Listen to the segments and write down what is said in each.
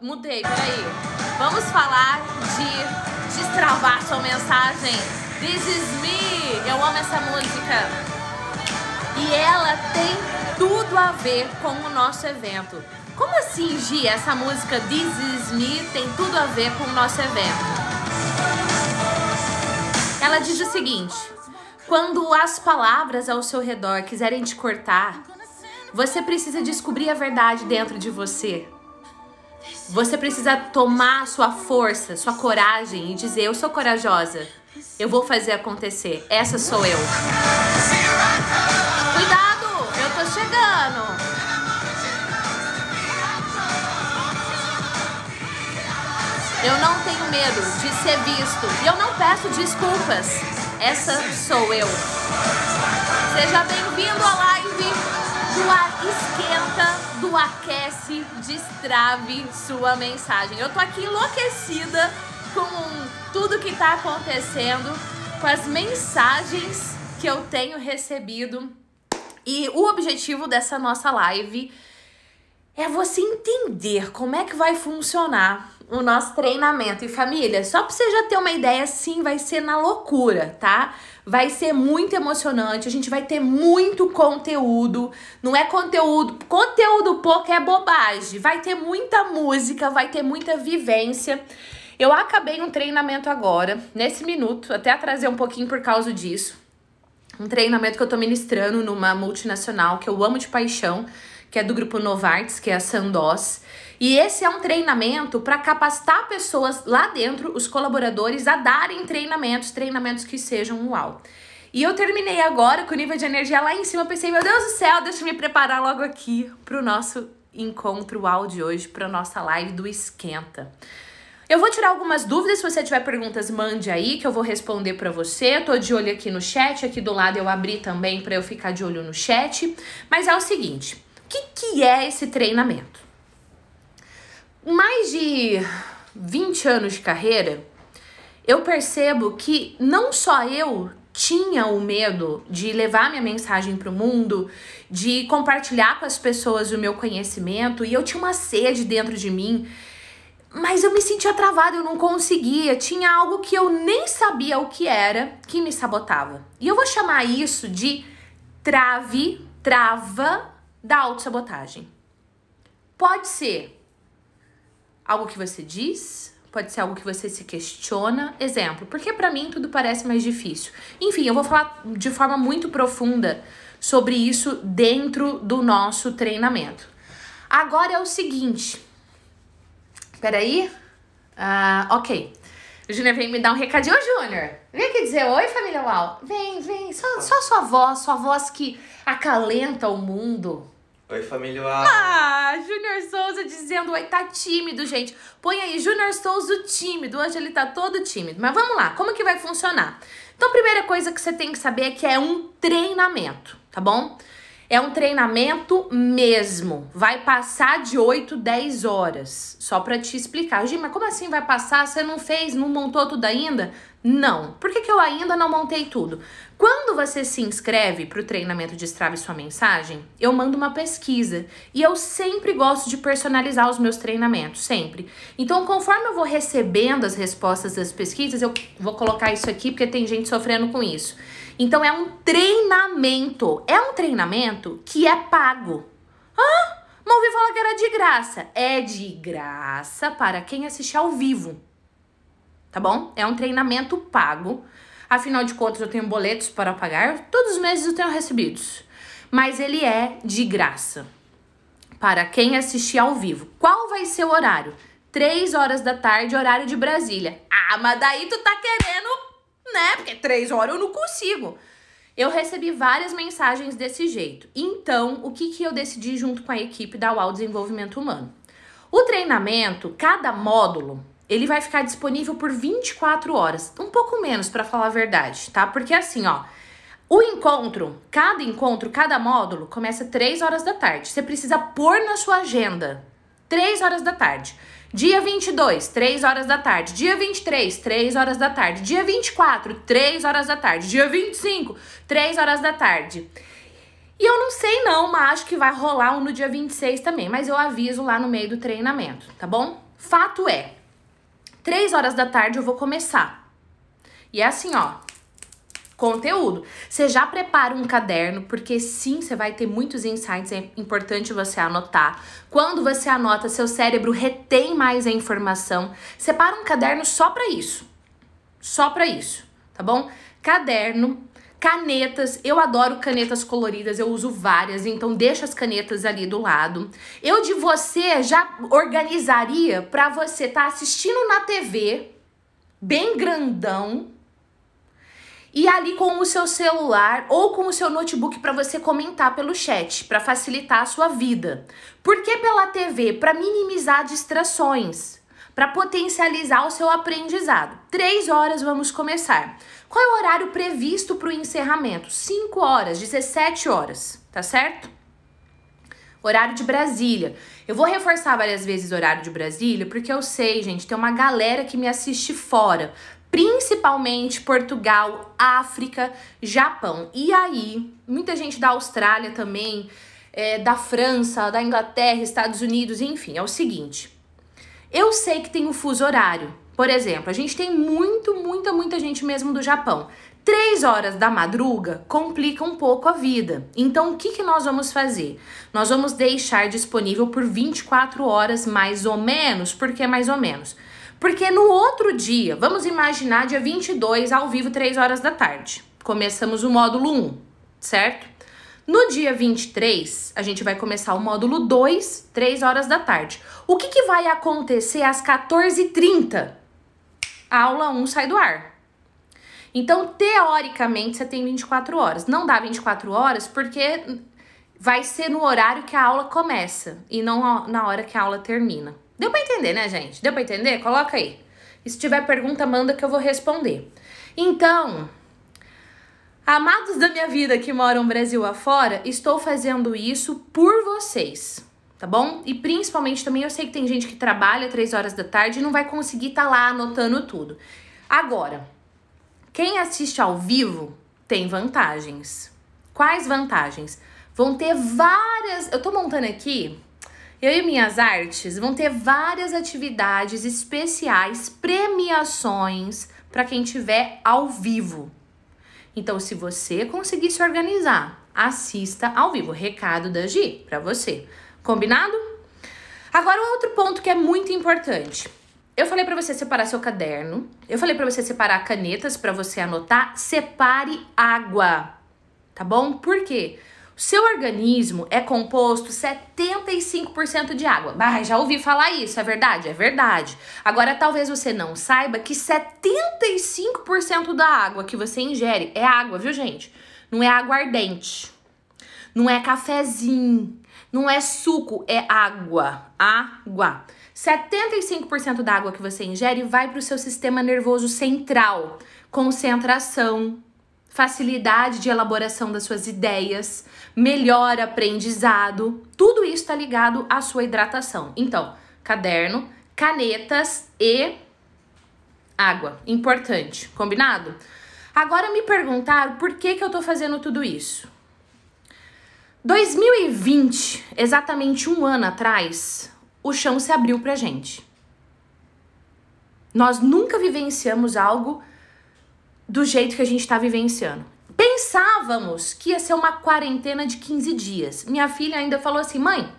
mudei, peraí. Vamos falar de destravar sua mensagem. This is me! Eu amo essa música. E ela tem tudo a ver com o nosso evento. Como assim, Gi? Essa música This Is Me tem tudo a ver com o nosso evento. Ela diz o seguinte: quando as palavras ao seu redor quiserem te cortar, você precisa descobrir a verdade dentro de você. Você precisa tomar sua força, sua coragem e dizer: Eu sou corajosa. Eu vou fazer acontecer. Essa sou eu. Cuidado, eu tô chegando. Eu não tenho medo de ser visto e eu não peço desculpas. Essa sou eu. Seja bem-vindo à live do Ar Esquenta aquece, destrave sua mensagem. Eu tô aqui enlouquecida com tudo que tá acontecendo, com as mensagens que eu tenho recebido. E o objetivo dessa nossa live é você entender como é que vai funcionar o nosso treinamento. E família, só pra você já ter uma ideia, sim, vai ser na loucura, tá? Vai ser muito emocionante, a gente vai ter muito conteúdo. Não é conteúdo, conteúdo pouco é bobagem. Vai ter muita música, vai ter muita vivência. Eu acabei um treinamento agora, nesse minuto, até atrasar um pouquinho por causa disso. Um treinamento que eu tô ministrando numa multinacional que eu amo de paixão que é do grupo Novartis, que é a Sandoz. E esse é um treinamento para capacitar pessoas lá dentro, os colaboradores, a darem treinamentos, treinamentos que sejam uau. E eu terminei agora com o nível de energia lá em cima, pensei, meu Deus do céu, deixa eu me preparar logo aqui para o nosso encontro uau de hoje, para nossa live do Esquenta. Eu vou tirar algumas dúvidas, se você tiver perguntas, mande aí que eu vou responder para você. Eu tô de olho aqui no chat, aqui do lado eu abri também para eu ficar de olho no chat. Mas é o seguinte, que, que é esse treinamento? Mais de 20 anos de carreira, eu percebo que não só eu tinha o medo de levar minha mensagem para o mundo, de compartilhar com as pessoas o meu conhecimento, e eu tinha uma sede dentro de mim, mas eu me sentia travada, eu não conseguia, tinha algo que eu nem sabia o que era que me sabotava. E eu vou chamar isso de trave, trava da autossabotagem. Pode ser algo que você diz, pode ser algo que você se questiona. Exemplo, porque para mim tudo parece mais difícil. Enfim, eu vou falar de forma muito profunda sobre isso dentro do nosso treinamento. Agora é o seguinte. Peraí. Uh, ok. O Júnior vem me dar um recadinho. Ô, Júnior, vem aqui dizer oi, família Uau. Vem, vem. Só, só sua voz, sua voz que acalenta o mundo. Oi, família. Ah, Junior Souza dizendo, oi, tá tímido, gente. Põe aí, Junior Souza tímido. Hoje ele tá todo tímido. Mas vamos lá, como que vai funcionar? Então, a primeira coisa que você tem que saber é que é um treinamento, tá bom? É um treinamento mesmo. Vai passar de 8, 10 horas. Só para te explicar. Gi, mas como assim vai passar? Você não fez, não montou tudo ainda? Não. Por que, que eu ainda não montei tudo? Quando você se inscreve para o treinamento de Destrave Sua Mensagem, eu mando uma pesquisa e eu sempre gosto de personalizar os meus treinamentos, sempre. Então, conforme eu vou recebendo as respostas das pesquisas, eu vou colocar isso aqui porque tem gente sofrendo com isso. Então, é um treinamento. É um treinamento que é pago. Hã? Não ouvi falar que era de graça. É de graça para quem assistir ao vivo tá bom? É um treinamento pago. Afinal de contas, eu tenho boletos para pagar, todos os meses eu tenho recebidos. Mas ele é de graça para quem assistir ao vivo. Qual vai ser o horário? três horas da tarde, horário de Brasília. Ah, mas daí tu tá querendo, né? Porque três horas eu não consigo. Eu recebi várias mensagens desse jeito. Então, o que, que eu decidi junto com a equipe da UAU Desenvolvimento Humano? O treinamento, cada módulo ele vai ficar disponível por 24 horas, um pouco menos para falar a verdade, tá? Porque assim, ó, o encontro, cada encontro, cada módulo começa 3 horas da tarde. Você precisa pôr na sua agenda 3 horas da tarde. Dia 22, 3 horas da tarde. Dia 23, 3 horas da tarde. Dia 24, 3 horas da tarde. Dia 25, 3 horas da tarde. E eu não sei não, mas acho que vai rolar um no dia 26 também, mas eu aviso lá no meio do treinamento, tá bom? Fato é, Três horas da tarde eu vou começar. E é assim, ó, conteúdo. Você já prepara um caderno, porque sim, você vai ter muitos insights, é importante você anotar. Quando você anota, seu cérebro retém mais a informação. Separa um caderno só para isso. Só para isso, tá bom? Caderno Canetas, eu adoro canetas coloridas, eu uso várias, então deixa as canetas ali do lado. Eu de você já organizaria para você estar tá assistindo na TV, bem grandão, e ali com o seu celular ou com o seu notebook para você comentar pelo chat, para facilitar a sua vida. Por que pela TV? Para minimizar distrações para potencializar o seu aprendizado. Três horas vamos começar. Qual é o horário previsto para o encerramento? 5 horas, 17 horas, tá certo? Horário de Brasília. Eu vou reforçar várias vezes o horário de Brasília, porque eu sei, gente, tem uma galera que me assiste fora, principalmente Portugal, África, Japão. E aí, muita gente da Austrália também, é, da França, da Inglaterra, Estados Unidos, enfim, é o seguinte. Eu sei que tem o fuso horário. Por exemplo, a gente tem muito, muita, muita gente mesmo do Japão. Três horas da madruga complica um pouco a vida. Então, o que, que nós vamos fazer? Nós vamos deixar disponível por 24 horas, mais ou menos. Por que mais ou menos? Porque no outro dia, vamos imaginar dia 22, ao vivo, três horas da tarde. Começamos o módulo 1, certo? No dia 23, a gente vai começar o módulo 2, 3 horas da tarde. O que, que vai acontecer às 14h30? A aula 1 sai do ar. Então, teoricamente, você tem 24 horas. Não dá 24 horas porque vai ser no horário que a aula começa e não na hora que a aula termina. Deu para entender, né, gente? Deu para entender? Coloca aí. E se tiver pergunta, manda que eu vou responder. Então, Amados da minha vida que moram Brasil afora, estou fazendo isso por vocês, tá bom? E principalmente também eu sei que tem gente que trabalha três horas da tarde e não vai conseguir estar tá lá anotando tudo. Agora, quem assiste ao vivo tem vantagens. Quais vantagens? Vão ter várias. Eu tô montando aqui, eu e minhas artes vão ter várias atividades especiais, premiações para quem tiver ao vivo. Então, se você conseguir se organizar, assista ao vivo. Recado da Gi para você. Combinado? Agora, um outro ponto que é muito importante. Eu falei para você separar seu caderno. Eu falei para você separar canetas para você anotar. Separe água, tá bom? Por quê? Seu organismo é composto 75% de água. Bah, já ouvi falar isso, é verdade? É verdade. Agora, talvez você não saiba que 75% da água que você ingere é água, viu, gente? Não é água ardente, não é cafezinho, não é suco, é água. Água. 75% da água que você ingere vai para o seu sistema nervoso central. Concentração, facilidade de elaboração das suas ideias, melhor aprendizado, tudo isso está ligado à sua hidratação. Então, caderno, canetas e água. Importante, combinado? Agora me perguntaram por que, que eu estou fazendo tudo isso. 2020, exatamente um ano atrás, o chão se abriu pra gente. Nós nunca vivenciamos algo do jeito que a gente está vivenciando. Pensávamos que ia ser uma quarentena de 15 dias. Minha filha ainda falou assim: mãe,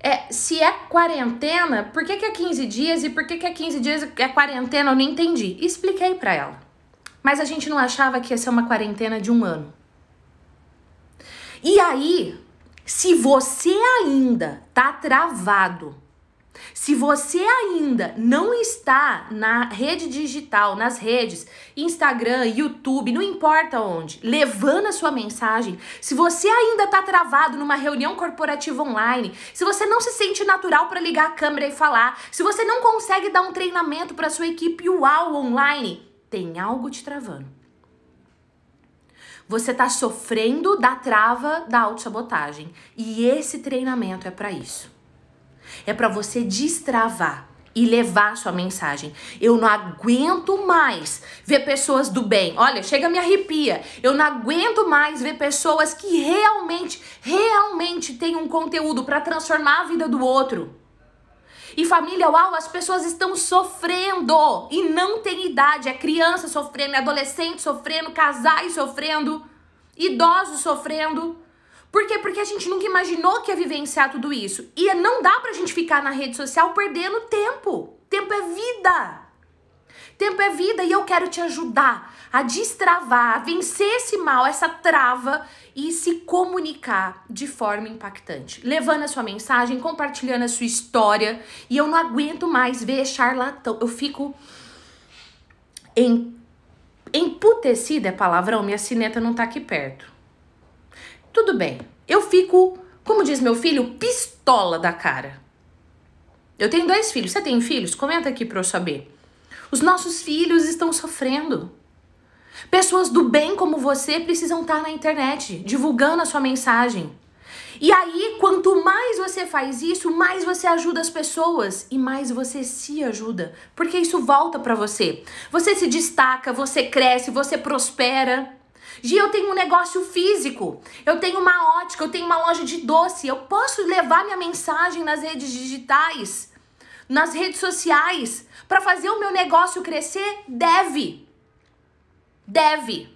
é, se é quarentena, por que, que é 15 dias e por que, que é 15 dias é quarentena? Eu não entendi. Expliquei para ela. Mas a gente não achava que ia ser uma quarentena de um ano. E aí, se você ainda tá travado se você ainda não está na rede digital, nas redes, Instagram, YouTube, não importa onde, levando a sua mensagem, se você ainda está travado numa reunião corporativa online, se você não se sente natural para ligar a câmera e falar, se você não consegue dar um treinamento para sua equipe UAU online, tem algo te travando. Você está sofrendo da trava da autossabotagem. E esse treinamento é para isso é para você destravar e levar a sua mensagem. Eu não aguento mais ver pessoas do bem. Olha, chega me arrepia. Eu não aguento mais ver pessoas que realmente, realmente têm um conteúdo para transformar a vida do outro. E família, uau, as pessoas estão sofrendo e não tem idade. É criança sofrendo, é adolescente sofrendo, casais sofrendo, idosos sofrendo. Por quê? Porque a gente nunca imaginou que ia vivenciar tudo isso. E é, não dá pra gente ficar na rede social perdendo tempo. Tempo é vida. Tempo é vida e eu quero te ajudar a destravar, a vencer esse mal, essa trava e se comunicar de forma impactante. Levando a sua mensagem, compartilhando a sua história. E eu não aguento mais ver charlatão. Eu fico em emputecida é palavrão, minha cineta não tá aqui perto tudo bem. Eu fico, como diz meu filho, pistola da cara. Eu tenho dois filhos. Você tem filhos? Comenta aqui para eu saber. Os nossos filhos estão sofrendo. Pessoas do bem como você precisam estar na internet, divulgando a sua mensagem. E aí, quanto mais você faz isso, mais você ajuda as pessoas e mais você se ajuda, porque isso volta para você. Você se destaca, você cresce, você prospera. Gi, eu tenho um negócio físico, eu tenho uma ótica, eu tenho uma loja de doce, eu posso levar minha mensagem nas redes digitais, nas redes sociais, para fazer o meu negócio crescer? Deve. Deve.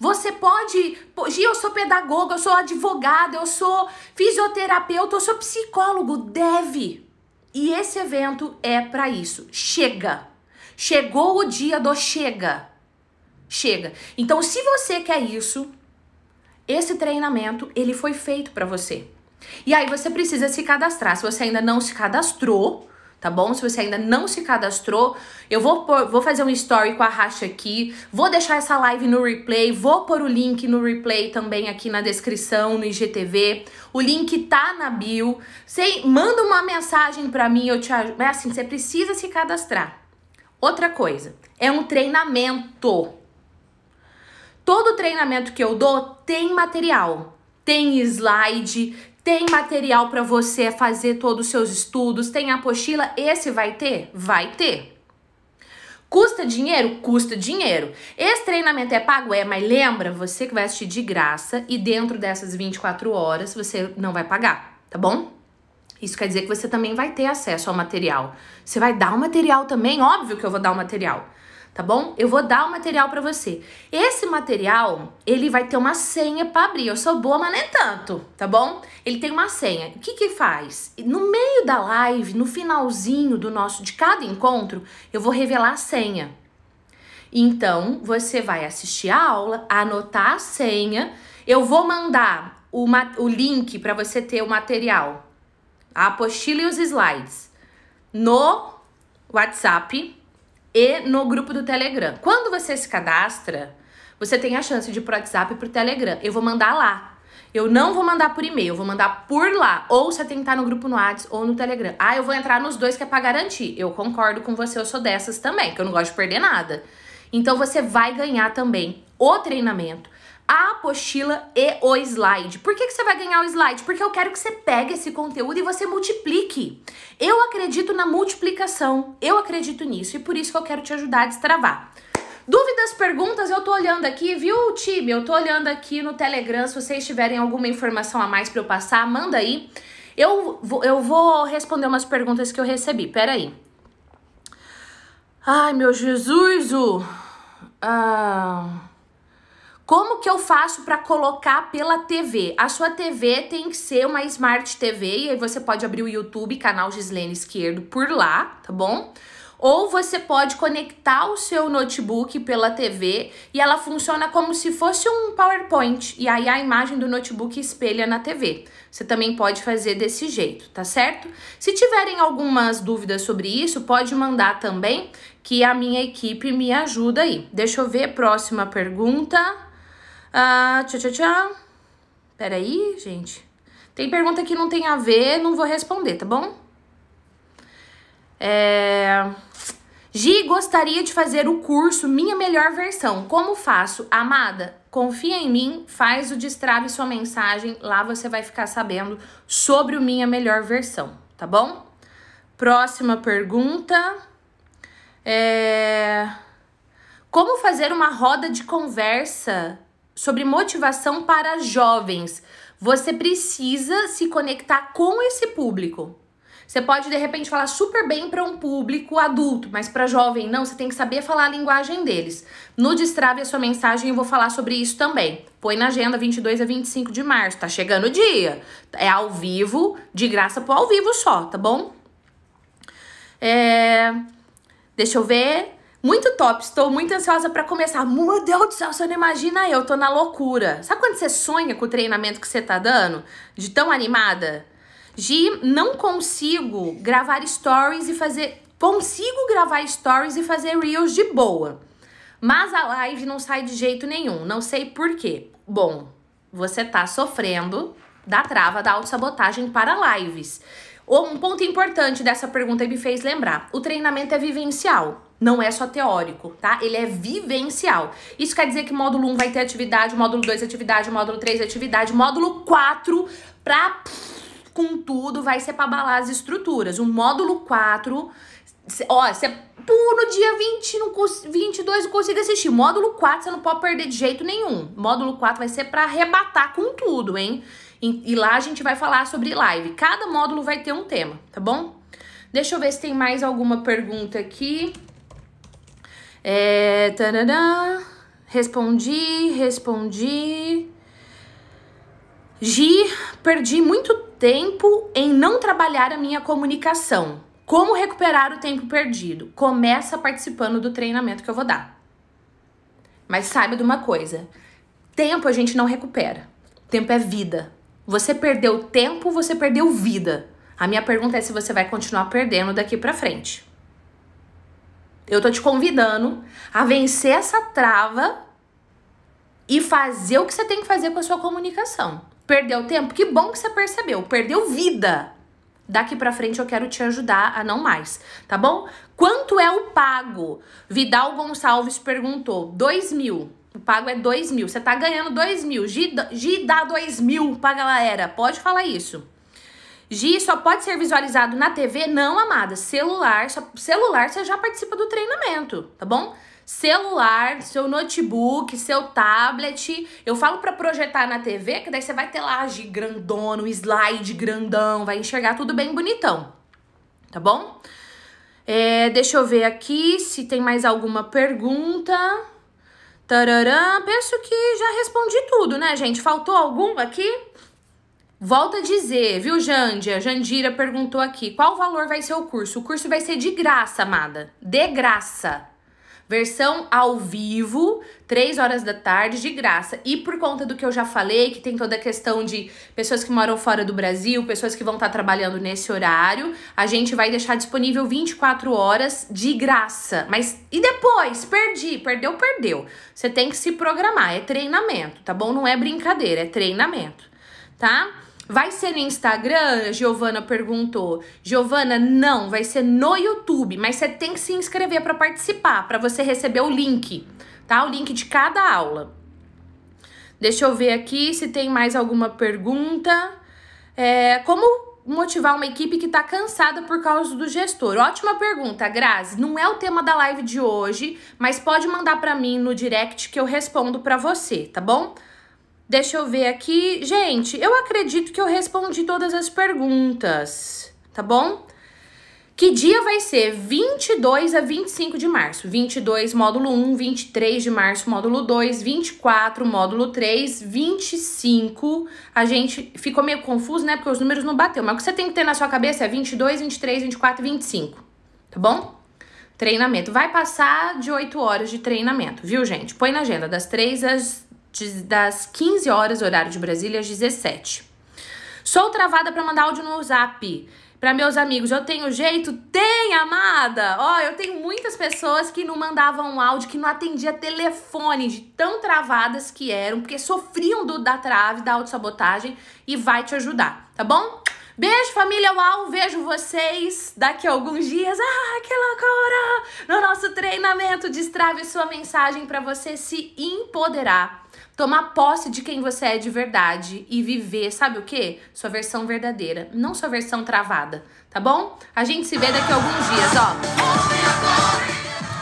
Você pode. Gi, eu sou pedagoga, eu sou advogada, eu sou fisioterapeuta, eu sou psicólogo. Deve. E esse evento é para isso. Chega. Chegou o dia do chega. Chega. Então, se você quer isso, esse treinamento ele foi feito para você. E aí você precisa se cadastrar. Se você ainda não se cadastrou, tá bom? Se você ainda não se cadastrou, eu vou, vou fazer um story com a racha aqui, vou deixar essa live no replay, vou pôr o link no replay também aqui na descrição, no IGTV. O link tá na bio. Você manda uma mensagem para mim, eu te ajudo. É assim, você precisa se cadastrar. Outra coisa, é um treinamento. Todo treinamento que eu dou tem material, tem slide, tem material para você fazer todos os seus estudos, tem apostila, esse vai ter? Vai ter. Custa dinheiro? Custa dinheiro. Esse treinamento é pago? É, mas lembra, você que vai assistir de graça e dentro dessas 24 horas você não vai pagar, tá bom? Isso quer dizer que você também vai ter acesso ao material. Você vai dar o material também? Óbvio que eu vou dar o material tá bom? Eu vou dar o material para você. Esse material, ele vai ter uma senha para abrir. Eu sou boa, mas nem tanto, tá bom? Ele tem uma senha. O que que faz? No meio da live, no finalzinho do nosso de cada encontro, eu vou revelar a senha. Então, você vai assistir a aula, anotar a senha, eu vou mandar o, o link para você ter o material, a apostila e os slides no WhatsApp e no grupo do Telegram. Quando você se cadastra, você tem a chance de ir pro WhatsApp e pro Telegram. Eu vou mandar lá. Eu não vou mandar por e-mail, eu vou mandar por lá. Ou você tem que estar no grupo no WhatsApp ou no Telegram. Ah, eu vou entrar nos dois que é pra garantir. Eu concordo com você, eu sou dessas também, que eu não gosto de perder nada. Então você vai ganhar também o treinamento a apostila e o slide. Por que, que você vai ganhar o slide? Porque eu quero que você pegue esse conteúdo e você multiplique. Eu acredito na multiplicação, eu acredito nisso e por isso que eu quero te ajudar a destravar. Dúvidas, perguntas, eu tô olhando aqui, viu, time? Eu tô olhando aqui no Telegram. Se vocês tiverem alguma informação a mais para eu passar, manda aí. Eu, eu vou responder umas perguntas que eu recebi. Pera aí. Ai, meu Jesus! Ah. Como que eu faço para colocar pela TV? A sua TV tem que ser uma Smart TV e aí você pode abrir o YouTube, canal Gislene Esquerdo por lá, tá bom? Ou você pode conectar o seu notebook pela TV e ela funciona como se fosse um PowerPoint e aí a imagem do notebook espelha na TV. Você também pode fazer desse jeito, tá certo? Se tiverem algumas dúvidas sobre isso, pode mandar também que a minha equipe me ajuda aí. Deixa eu ver próxima pergunta. Ah, tchau, tchau, tchau. Peraí, gente. Tem pergunta que não tem a ver, não vou responder, tá bom? É... Gi, gostaria de fazer o curso Minha Melhor Versão. Como faço? Amada, confia em mim, faz o destrave sua mensagem. Lá você vai ficar sabendo sobre o Minha Melhor Versão, tá bom? Próxima pergunta. É... Como fazer uma roda de conversa sobre motivação para jovens. Você precisa se conectar com esse público. Você pode de repente falar super bem para um público adulto, mas para jovem não, você tem que saber falar a linguagem deles. No Destrave a sua mensagem, eu vou falar sobre isso também. Põe na agenda 22 a 25 de março, tá chegando o dia. É ao vivo, de graça pro ao vivo só, tá bom? É... Deixa eu ver. Muito top, estou muito ansiosa para começar. Meu Deus do céu, você não imagina eu, tô na loucura. Sabe quando você sonha com o treinamento que você tá dando? De tão animada? De não consigo gravar stories e fazer. Consigo gravar stories e fazer reels de boa. Mas a live não sai de jeito nenhum. Não sei por quê. Bom, você tá sofrendo da trava da autossabotagem para lives. Um ponto importante dessa pergunta me fez lembrar: o treinamento é vivencial. Não é só teórico, tá? Ele é vivencial. Isso quer dizer que módulo 1 vai ter atividade, módulo 2 atividade, módulo 3 atividade, módulo 4 pra com tudo vai ser para abalar as estruturas. O módulo 4, ó, você pô, no dia 20, não cons, 22 não consigo assistir. Módulo 4 você não pode perder de jeito nenhum. Módulo 4 vai ser para arrebatar com tudo, hein? E, e lá a gente vai falar sobre live. Cada módulo vai ter um tema, tá bom? Deixa eu ver se tem mais alguma pergunta aqui. É, tarará, respondi, respondi. Gi, perdi muito tempo em não trabalhar a minha comunicação. Como recuperar o tempo perdido? Começa participando do treinamento que eu vou dar. Mas saiba de uma coisa: tempo a gente não recupera. Tempo é vida. Você perdeu tempo, você perdeu vida. A minha pergunta é se você vai continuar perdendo daqui para frente. Eu tô te convidando a vencer essa trava e fazer o que você tem que fazer com a sua comunicação. Perdeu tempo? Que bom que você percebeu. Perdeu vida. Daqui para frente eu quero te ajudar a não mais, tá bom? Quanto é o pago? Vidal Gonçalves perguntou: 2 mil. O pago é 2 mil. Você tá ganhando 2 mil. Gi dá 2 mil pra galera. Pode falar isso. Gi só pode ser visualizado na TV? Não, amada. Celular, só, celular você já participa do treinamento, tá bom? Celular, seu notebook, seu tablet. Eu falo para projetar na TV, que daí você vai ter lá Gi grandona, slide grandão, vai enxergar tudo bem bonitão, tá bom? É, deixa eu ver aqui se tem mais alguma pergunta. Tararã, penso que já respondi tudo, né, gente? Faltou alguma aqui? Volta a dizer, viu, Jandia? Jandira perguntou aqui: qual valor vai ser o curso? O curso vai ser de graça, amada. De graça. Versão ao vivo, 3 horas da tarde, de graça. E por conta do que eu já falei, que tem toda a questão de pessoas que moram fora do Brasil, pessoas que vão estar trabalhando nesse horário, a gente vai deixar disponível 24 horas de graça. Mas e depois? Perdi, perdeu, perdeu. Você tem que se programar, é treinamento, tá bom? Não é brincadeira, é treinamento, tá? Vai ser no Instagram? Giovana perguntou. Giovana, não, vai ser no YouTube, mas você tem que se inscrever para participar, para você receber o link, tá? O link de cada aula. Deixa eu ver aqui se tem mais alguma pergunta. É, como motivar uma equipe que está cansada por causa do gestor? Ótima pergunta, Grazi. Não é o tema da live de hoje, mas pode mandar para mim no direct que eu respondo para você, tá bom? Deixa eu ver aqui. Gente, eu acredito que eu respondi todas as perguntas, tá bom? Que dia vai ser? 22 a 25 de março. 22, módulo 1, 23 de março, módulo 2, 24, módulo 3, 25. A gente ficou meio confuso, né? Porque os números não bateu. Mas o que você tem que ter na sua cabeça é 22, 23, 24 e 25, tá bom? Treinamento. Vai passar de 8 horas de treinamento, viu, gente? Põe na agenda, das 3 às das 15 horas, horário de Brasília, às 17. Sou travada para mandar áudio no WhatsApp Para meus amigos, eu tenho jeito? Tem, amada! Ó, oh, eu tenho muitas pessoas que não mandavam áudio, que não atendia telefone, de tão travadas que eram, porque sofriam do, da trave, da autossabotagem, e vai te ajudar, tá bom? Beijo, família UAU. Vejo vocês daqui a alguns dias. Ah, que loucura! No nosso treinamento, destrave sua mensagem para você se empoderar tomar posse de quem você é de verdade e viver, sabe o que? Sua versão verdadeira, não sua versão travada, tá bom? A gente se vê daqui a alguns dias,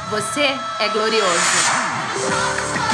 ó. Você é glorioso.